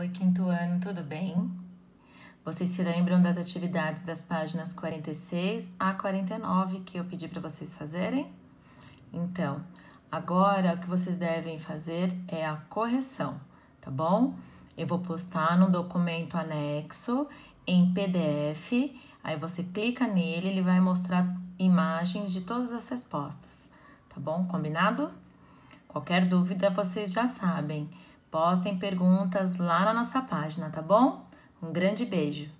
Oi, quinto ano, tudo bem? Vocês se lembram das atividades das páginas 46 a 49 que eu pedi para vocês fazerem? Então, agora o que vocês devem fazer é a correção, tá bom? Eu vou postar no documento anexo em PDF, aí você clica nele, ele vai mostrar imagens de todas as respostas, tá bom? Combinado? Qualquer dúvida vocês já sabem. Postem perguntas lá na nossa página, tá bom? Um grande beijo!